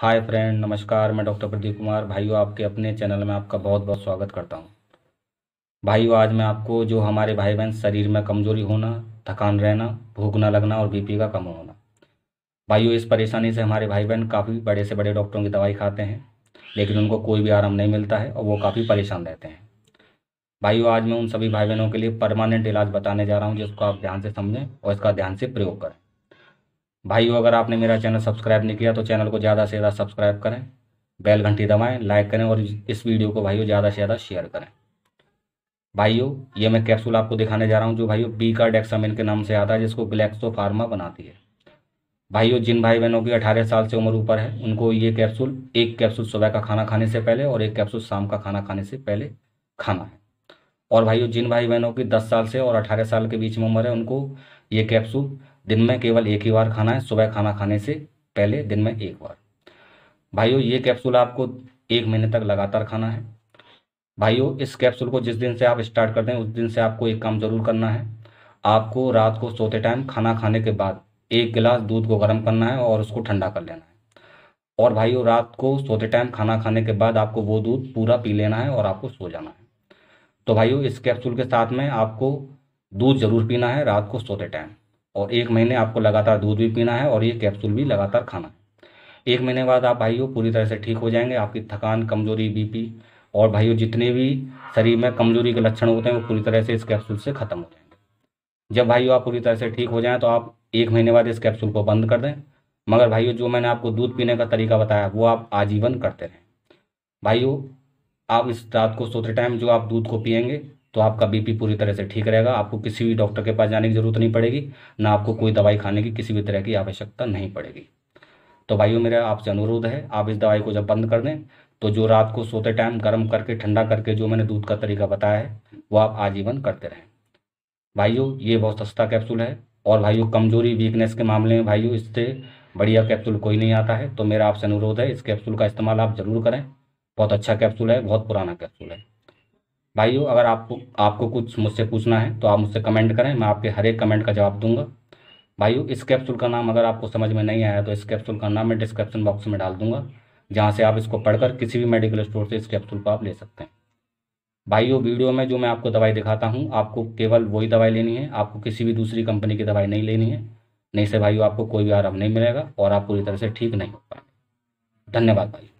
hi friend नमस्कार मैं doctor Pradeep Kumar भाइयों आपके अपने चैनल में आपका बहुत बहुत स्वागत करता हूँ भाइयों आज मैं आपको जो हमारे भाई बहन शरीर में कमजोरी होना थकान रहना भूख ना लगना और बीपी का कम होना भाइयों इस परेशानी से हमारे भाई बहन काफ़ी बड़े से बड़े डॉक्टरों की दवाई खाते हैं लेकिन उनको कोई भी आराम नहीं मिलता है और वो काफ़ी परेशान रहते हैं भाइयों आज मैं उन सभी भाई बहनों के लिए परमानेंट इलाज बताने जा रहा हूँ जिसको आप ध्यान से समझें और इसका ध्यान से प्रयोग करें भाइयों अगर आपने मेरा चैनल सब्सक्राइब नहीं किया तो चैनल को ज़्यादा से ज़्यादा सब्सक्राइब करें बेल घंटी दबाएं लाइक करें और इस वीडियो को भाइयों ज़्यादा से ज़्यादा शेयर करें भाइयों ये मैं कैप्सूल आपको दिखाने जा रहा हूँ जो भाइयों बी का डेक्सामिन के नाम से आता है जिसको ग्लैक्सो फार्मा बनाती है भाइयों जिन भाई बहनों की अठारह साल से उम्र ऊपर है उनको ये कैप्सूल एक कैप्सूल सुबह का खाना खाने से पहले और एक कैप्सूल शाम का खाना खाने से पहले खाना है और भाइयों जिन भाई बहनों की दस साल से और अठारह साल के बीच में उम्र है उनको ये कैप्सूल दिन में केवल एक ही बार खाना है सुबह खाना खाने से पहले दिन में एक बार भाइयों ये कैप्सूल आपको एक महीने तक लगातार खाना है भाइयों इस कैप्सूल को जिस दिन से आप स्टार्ट कर दें उस दिन से आपको एक काम ज़रूर करना है आपको रात को सोते टाइम खाना खाने के बाद एक गिलास दूध को गर्म करना है और उसको ठंडा कर लेना है और भाइयों रात को सोते टाइम खाना खाने के बाद आपको वो दूध पूरा पी लेना है और आपको सो जाना है तो भाइयों इस कैप्सूल के साथ में आपको दूध ज़रूर पीना है रात को सोते टाइम और एक महीने आपको लगातार दूध भी पीना है और ये कैप्सूल भी लगातार खाना है एक महीने बाद आप भाइयों पूरी तरह से ठीक हो जाएंगे आपकी थकान कमजोरी बीपी और भाइयों जितने भी शरीर में कमजोरी के लक्षण होते हैं वो पूरी तरह से इस कैप्सूल से खत्म हो जाएंगे जब भाइयों आप पूरी तरह से ठीक हो जाएं तो आप एक महीने बाद इस कैप्सूल को बंद कर दें मगर भाइयों जो मैंने आपको दूध पीने का तरीका बताया वो आप आजीवन करते रहें भाइयों आप इस रात को सोते टाइम जो आप दूध को पियेंगे तो आपका बीपी पूरी तरह से ठीक रहेगा आपको किसी भी डॉक्टर के पास जाने की ज़रूरत नहीं पड़ेगी ना आपको कोई दवाई खाने की किसी भी तरह की आवश्यकता नहीं पड़ेगी तो भाइयों मेरा आपसे अनुरोध है आप इस दवाई को जब बंद कर दें तो जो रात को सोते टाइम गर्म करके ठंडा करके जो मैंने दूध का तरीका बताया है वो आप आजीवन करते रहें भाइयों ये बहुत सस्ता कैप्सूल है और भाइयों कमजोरी वीकनेस के मामले में भाइयों इससे बढ़िया कैप्सूल कोई नहीं आता है तो मेरा आपसे अनुरोध है इस कैप्सूल का इस्तेमाल आप ज़रूर करें बहुत अच्छा कैप्सूल है बहुत पुराना कैप्सूल है भाइयों अगर आपको आपको कुछ मुझसे पूछना है तो आप मुझसे कमेंट करें मैं आपके हर एक कमेंट का जवाब दूंगा भाइयों इस कैप्सूल का नाम अगर आपको समझ में नहीं आया तो इस कैप्सूल का नाम मैं डिस्क्रिप्शन बॉक्स में डाल दूंगा जहाँ से आप इसको पढ़कर किसी भी मेडिकल स्टोर से इस कैप्सूल को आप ले सकते हैं भाइयों वीडियो में जो मैं आपको दवाई दिखाता हूँ आपको केवल वही दवाई लेनी है आपको किसी भी दूसरी कंपनी की दवाई नहीं लेनी है नहीं से भाइयों आपको कोई भी आराम नहीं मिलेगा और आप पूरी तरह से ठीक नहीं हो पाएंगे धन्यवाद भाई